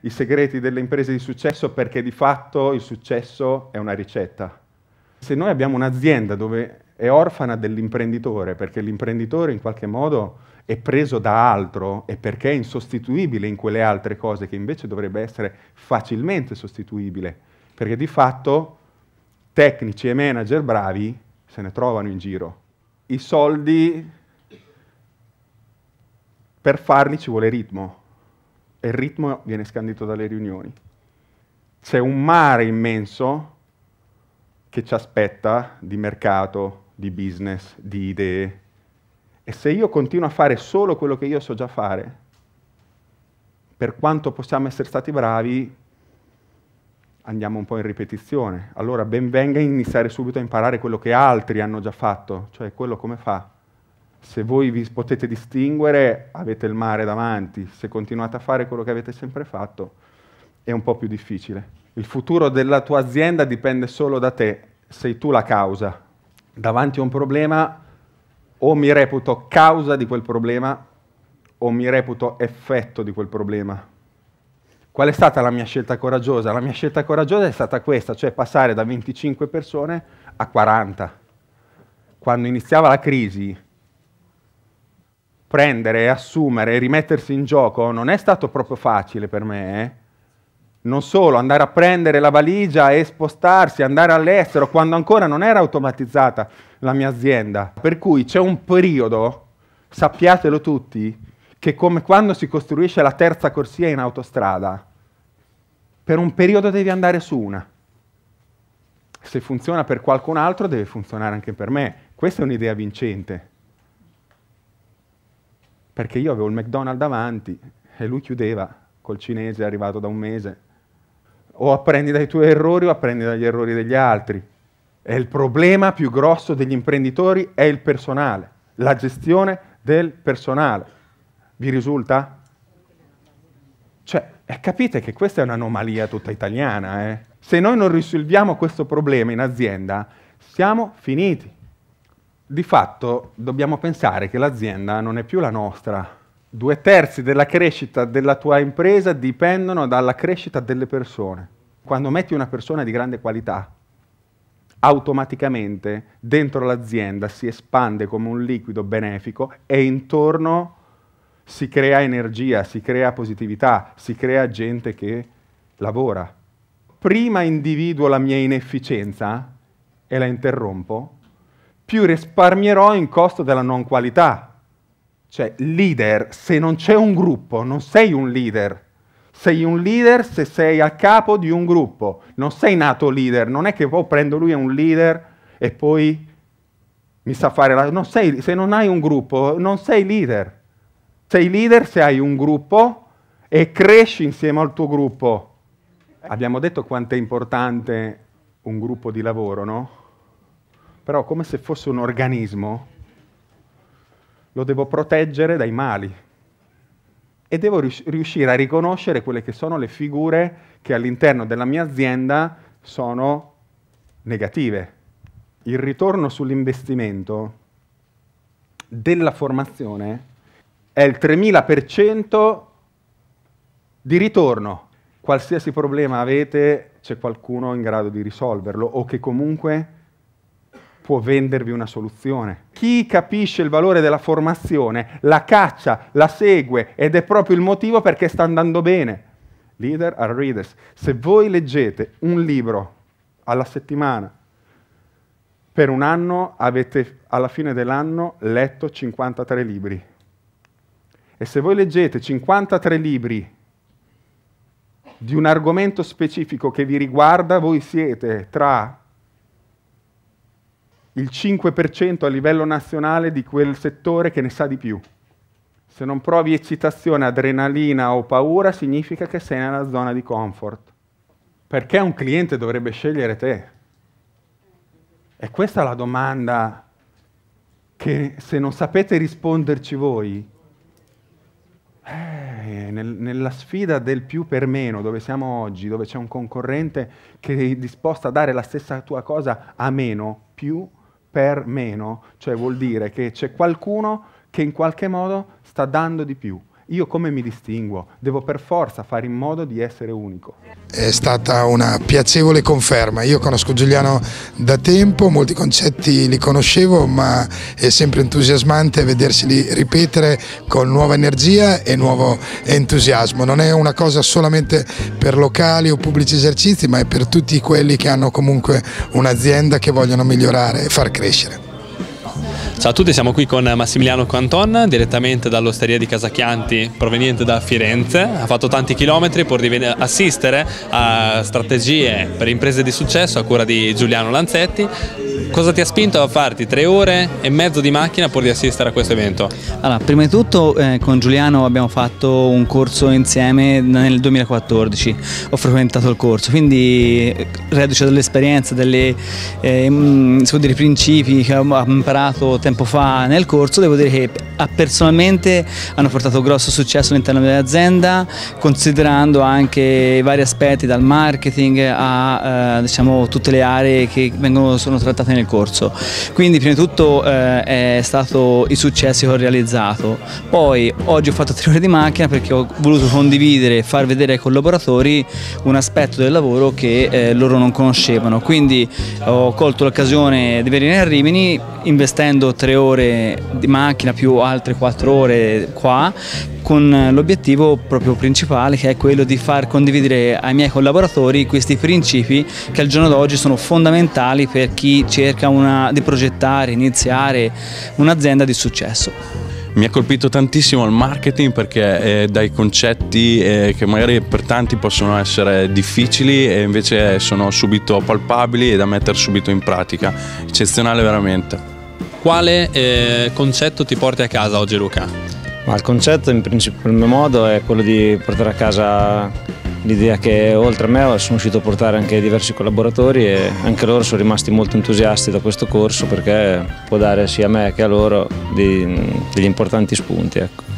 I segreti delle imprese di successo perché di fatto il successo è una ricetta. Se noi abbiamo un'azienda dove è orfana dell'imprenditore, perché l'imprenditore in qualche modo è preso da altro e perché è insostituibile in quelle altre cose che invece dovrebbe essere facilmente sostituibile, perché di fatto tecnici e manager bravi se ne trovano in giro. I soldi per farli ci vuole ritmo e il ritmo viene scandito dalle riunioni. C'è un mare immenso che ci aspetta di mercato, di business, di idee. E se io continuo a fare solo quello che io so già fare, per quanto possiamo essere stati bravi, andiamo un po' in ripetizione. Allora ben venga iniziare subito a imparare quello che altri hanno già fatto, cioè quello come fa se voi vi potete distinguere, avete il mare davanti. Se continuate a fare quello che avete sempre fatto, è un po' più difficile. Il futuro della tua azienda dipende solo da te, sei tu la causa. Davanti a un problema o mi reputo causa di quel problema o mi reputo effetto di quel problema. Qual è stata la mia scelta coraggiosa? La mia scelta coraggiosa è stata questa, cioè passare da 25 persone a 40. Quando iniziava la crisi prendere, assumere, rimettersi in gioco non è stato proprio facile per me. Eh? Non solo, andare a prendere la valigia e spostarsi, andare all'estero, quando ancora non era automatizzata la mia azienda. Per cui c'è un periodo, sappiatelo tutti, che come quando si costruisce la terza corsia in autostrada, per un periodo devi andare su una. Se funziona per qualcun altro, deve funzionare anche per me. Questa è un'idea vincente perché io avevo il McDonald's davanti e lui chiudeva col cinese arrivato da un mese. O apprendi dai tuoi errori o apprendi dagli errori degli altri. E il problema più grosso degli imprenditori è il personale, la gestione del personale. Vi risulta? Cioè, eh, capite che questa è un'anomalia tutta italiana. Eh? Se noi non risolviamo questo problema in azienda, siamo finiti di fatto dobbiamo pensare che l'azienda non è più la nostra. Due terzi della crescita della tua impresa dipendono dalla crescita delle persone. Quando metti una persona di grande qualità, automaticamente dentro l'azienda si espande come un liquido benefico e intorno si crea energia, si crea positività, si crea gente che lavora. Prima individuo la mia inefficienza e la interrompo, più risparmierò in costo della non qualità. Cioè, leader, se non c'è un gruppo, non sei un leader. Sei un leader se sei a capo di un gruppo, non sei nato leader, non è che poi oh, prendo lui è un leader e poi mi sa fare la... Non sei, se non hai un gruppo, non sei leader. Sei leader se hai un gruppo e cresci insieme al tuo gruppo. Abbiamo detto quanto è importante un gruppo di lavoro, no? però come se fosse un organismo, lo devo proteggere dai mali e devo riuscire a riconoscere quelle che sono le figure che all'interno della mia azienda sono negative. Il ritorno sull'investimento della formazione è il 3000% di ritorno. Qualsiasi problema avete, c'è qualcuno in grado di risolverlo o che comunque può vendervi una soluzione. Chi capisce il valore della formazione la caccia, la segue ed è proprio il motivo perché sta andando bene. Leader are readers. Se voi leggete un libro alla settimana, per un anno avete alla fine dell'anno letto 53 libri. E se voi leggete 53 libri di un argomento specifico che vi riguarda, voi siete tra il 5% a livello nazionale di quel settore che ne sa di più. Se non provi eccitazione, adrenalina o paura, significa che sei nella zona di comfort. Perché un cliente dovrebbe scegliere te? E questa è la domanda che se non sapete risponderci voi, eh, nel, nella sfida del più per meno, dove siamo oggi, dove c'è un concorrente che è disposto a dare la stessa tua cosa a meno, più per meno, cioè vuol dire che c'è qualcuno che in qualche modo sta dando di più io come mi distinguo? Devo per forza fare in modo di essere unico. È stata una piacevole conferma, io conosco Giuliano da tempo, molti concetti li conoscevo, ma è sempre entusiasmante vederseli ripetere con nuova energia e nuovo entusiasmo. Non è una cosa solamente per locali o pubblici esercizi, ma è per tutti quelli che hanno comunque un'azienda che vogliono migliorare e far crescere. Ciao a tutti, siamo qui con Massimiliano Quanton, direttamente dall'osteria di Casachianti, proveniente da Firenze. Ha fatto tanti chilometri pur di assistere a strategie per imprese di successo a cura di Giuliano Lanzetti. Cosa ti ha spinto a farti tre ore e mezzo di macchina pur di assistere a questo evento? Allora, prima di tutto eh, con Giuliano abbiamo fatto un corso insieme nel 2014, ho frequentato il corso, quindi eh, reduce dell'esperienza, dei eh, mm, so principi che ho imparato tempo fa nel corso, devo dire che personalmente hanno portato grosso successo all'interno dell'azienda, considerando anche i vari aspetti dal marketing a eh, diciamo, tutte le aree che vengono, sono trattate nel corso. Quindi prima di tutto eh, è stato i successi che ho realizzato. Poi oggi ho fatto tre ore di macchina perché ho voluto condividere, e far vedere ai collaboratori un aspetto del lavoro che eh, loro non conoscevano. Quindi ho colto l'occasione di venire a Rimini investendo tre ore di macchina più altre quattro ore qua con l'obiettivo proprio principale che è quello di far condividere ai miei collaboratori questi principi che al giorno d'oggi sono fondamentali per chi cerca una, di progettare, iniziare un'azienda di successo. Mi ha colpito tantissimo il marketing perché eh, dai concetti eh, che magari per tanti possono essere difficili e invece sono subito palpabili e da mettere subito in pratica. Eccezionale veramente. Quale eh, concetto ti porti a casa oggi Luca? Ma il concetto in principale modo è quello di portare a casa l'idea che oltre a me sono riuscito a portare anche diversi collaboratori e anche loro sono rimasti molto entusiasti da questo corso perché può dare sia a me che a loro dei, degli importanti spunti. Ecco.